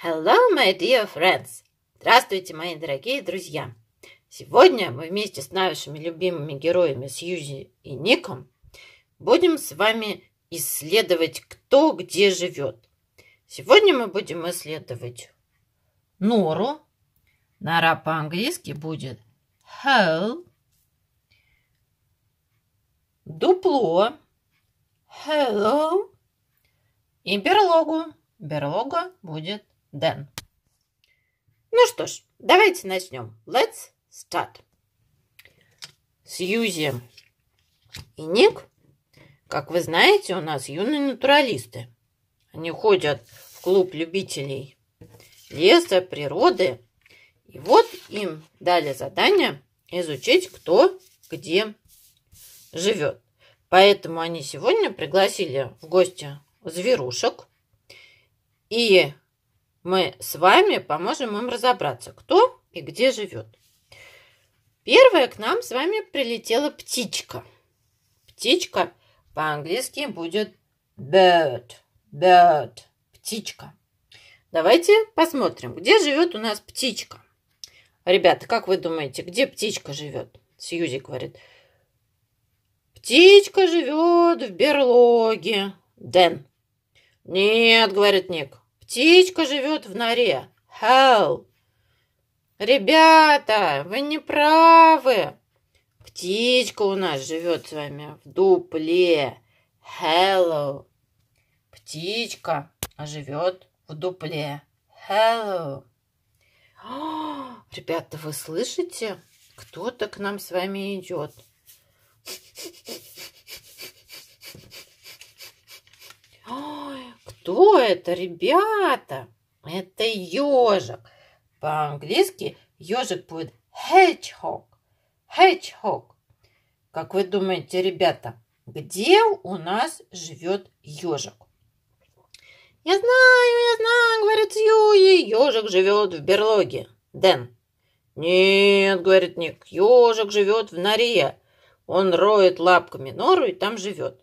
Hello, my dear friends! Здравствуйте, мои дорогие друзья! Сегодня мы вместе с нашими любимыми героями Сьюзи и Ником будем с вами исследовать, кто где живет. Сегодня мы будем исследовать нору. Нора по-английски будет hole. Дупло. Hello. И берлогу. Берлога будет Дэн. Ну что ж, давайте начнем. Let's start. Сьюзи и Ник, как вы знаете, у нас юные натуралисты. Они ходят в клуб любителей леса, природы. И вот им дали задание изучить, кто где живет. Поэтому они сегодня пригласили в гости зверушек. И мы с вами поможем им разобраться, кто и где живет. Первая к нам с вами прилетела птичка. Птичка по-английски будет bird, bird, птичка. Давайте посмотрим, где живет у нас птичка. Ребята, как вы думаете, где птичка живет? Сьюзи говорит. Птичка живет в берлоге. Дэн. Нет, говорит Ник. Птичка живет в норе. Хау! Ребята, вы не правы. Птичка у нас живет с вами в дупле. Hello. Птичка живет в дупле. Hello. ребята, вы слышите? Кто-то к нам с вами идет. Ой, что это, ребята? Это ежик. По-английски ежик будет hedgehog. Hedgehog. Как вы думаете, ребята, где у нас живет ежик? Я знаю, я знаю, говорит Сьюи, ежик живет в берлоге. Дэн. Нет, говорит Ник, ежик живет в норе. Он роет лапками нору и там живет.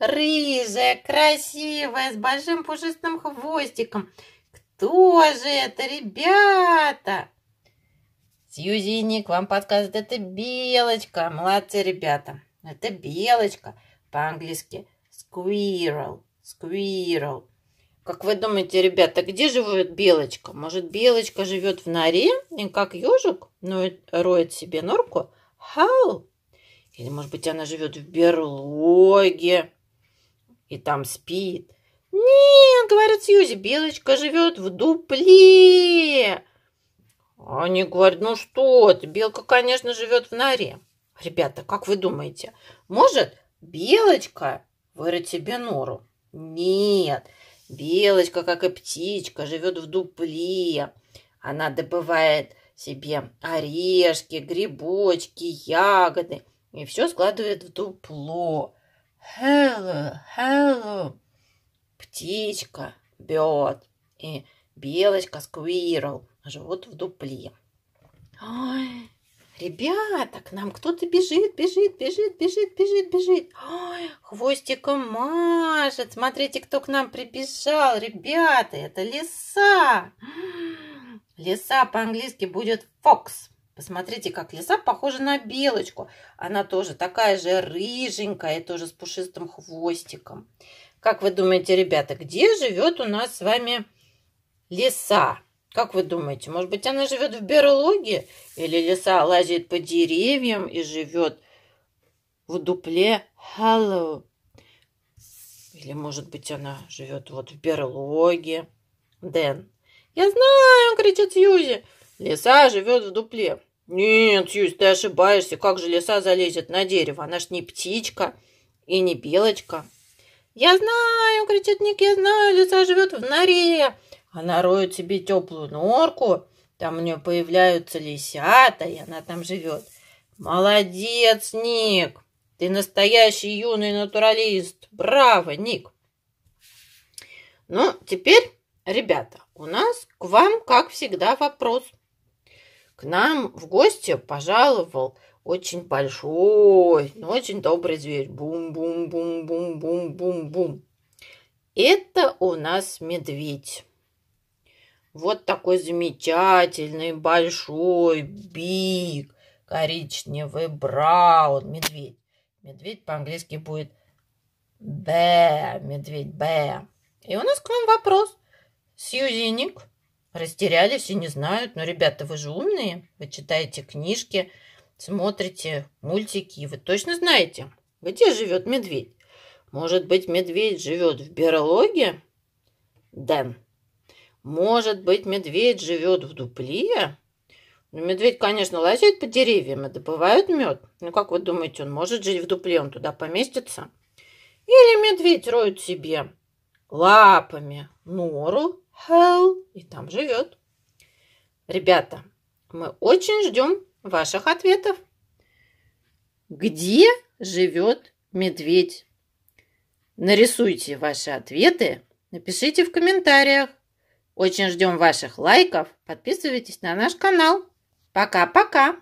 рыжая, красивая, с большим пушистым хвостиком. Кто же это, ребята? Сьюзи и Ник вам подсказывает, это белочка. Молодцы, ребята. Это белочка. По-английски squirrel, squirrel. Как вы думаете, ребята, где живет белочка? Может, белочка живет в норе, и как ежик, но роет себе норку? How? Или, может быть, она живет в берлоге? и там спит. «Нет, — говорит Сьюзи, — Белочка живет в дупле!» Они говорят, ну что ты, белка, конечно, живет в норе. Ребята, как вы думаете, может белочка вырыть себе нору? Нет, белочка, как и птичка, живет в дупле. Она добывает себе орешки, грибочки, ягоды и все складывает в дупло. «Hello, hello!» Птичка Бет и Белочка Сквирл живут в дупле. «Ой, ребята, к нам кто-то бежит, бежит, бежит, бежит, бежит, бежит! Ой, хвостиком машет! Смотрите, кто к нам прибежал! Ребята, это лиса!» Лиса по-английски будет «фокс». Посмотрите, как лиса похожа на белочку. Она тоже такая же рыженькая, тоже с пушистым хвостиком. Как вы думаете, ребята, где живет у нас с вами лиса? Как вы думаете, может быть, она живет в берлоге? Или лиса лазит по деревьям и живет в дупле Hello? Или, может быть, она живет вот в берлоге? Дэн. «Я знаю!» — кричит Сьюзи. «Лиса живет в дупле». «Нет, Сьюз, ты ошибаешься. Как же лиса залезет на дерево? Она ж не птичка и не белочка». «Я знаю!» — кричит Ник. «Я знаю! Лиса живет в норе!» Она роет себе теплую норку. Там у нее появляются лисята, и она там живет. «Молодец, Ник! Ты настоящий юный натуралист! Браво, Ник!» Ну, теперь, ребята, у нас к вам, как всегда, вопрос – к нам в гости пожаловал очень большой, но очень добрый зверь. Бум-бум-бум-бум-бум-бум-бум. Это у нас медведь. Вот такой замечательный, большой, биг, коричневый, браун, медведь. Медведь по-английски будет б, медведь б. И у нас к вам вопрос. Сьюзиник, Растерялись и не знают, но, «Ну, ребята, вы же умные, вы читаете книжки, смотрите мультики, и вы точно знаете, где живет медведь. Может быть, медведь живет в берлоге? Дэн. Может быть, медведь живет в дупле? Ну, медведь, конечно, лазит по деревьям и добывает мед. но ну, как вы думаете, он может жить в дупле, он туда поместится? Или медведь роет себе лапами нору Hell и там живет. Ребята, мы очень ждем ваших ответов. Где живет медведь? Нарисуйте ваши ответы, напишите в комментариях. Очень ждем ваших лайков. Подписывайтесь на наш канал. Пока-пока!